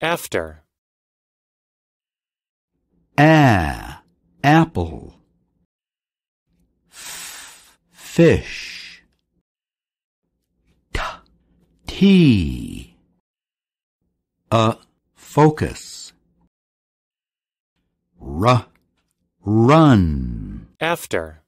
After. Ah, apple. F, fish. T, tea. A, focus. R, run. After.